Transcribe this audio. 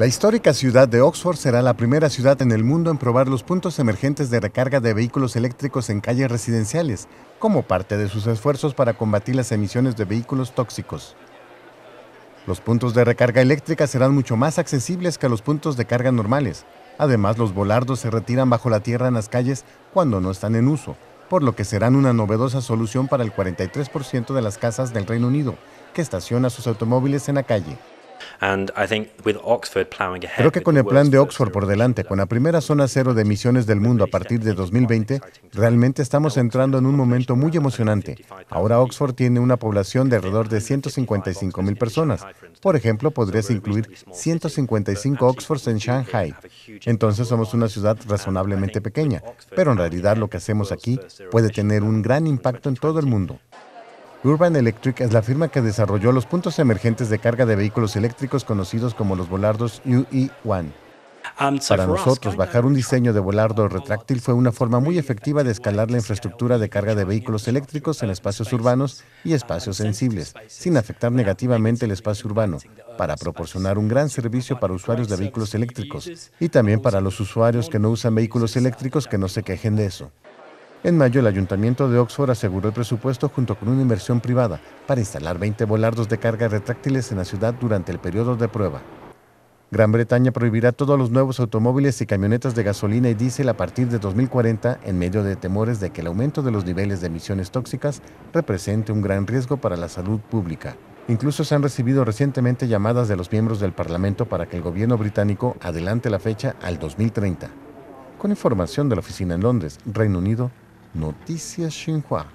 La histórica ciudad de Oxford será la primera ciudad en el mundo en probar los puntos emergentes de recarga de vehículos eléctricos en calles residenciales, como parte de sus esfuerzos para combatir las emisiones de vehículos tóxicos. Los puntos de recarga eléctrica serán mucho más accesibles que los puntos de carga normales. Además, los volardos se retiran bajo la tierra en las calles cuando no están en uso, por lo que serán una novedosa solución para el 43% de las casas del Reino Unido, que estaciona sus automóviles en la calle. Creo que con el plan de Oxford por delante, con la primera zona cero de emisiones del mundo a partir de 2020, realmente estamos entrando en un momento muy emocionante. Ahora Oxford tiene una población de alrededor de 155 mil personas. Por ejemplo, podrías incluir 155 Oxfords en Shanghai. Entonces somos una ciudad razonablemente pequeña, pero en realidad lo que hacemos aquí puede tener un gran impacto en todo el mundo. Urban Electric es la firma que desarrolló los puntos emergentes de carga de vehículos eléctricos conocidos como los volardos UE-1. Um, para nosotros, bajar un diseño de volardo retráctil fue una forma muy efectiva de escalar la infraestructura de carga de vehículos eléctricos en espacios urbanos y espacios sensibles, sin afectar negativamente el espacio urbano, para proporcionar un gran servicio para usuarios de vehículos eléctricos y también para los usuarios que no usan vehículos eléctricos que no se quejen de eso. En mayo, el Ayuntamiento de Oxford aseguró el presupuesto junto con una inversión privada para instalar 20 volardos de carga retráctiles en la ciudad durante el periodo de prueba. Gran Bretaña prohibirá todos los nuevos automóviles y camionetas de gasolina y diésel a partir de 2040 en medio de temores de que el aumento de los niveles de emisiones tóxicas represente un gran riesgo para la salud pública. Incluso se han recibido recientemente llamadas de los miembros del Parlamento para que el gobierno británico adelante la fecha al 2030. Con información de la oficina en Londres, Reino Unido, Notícias Xinhua.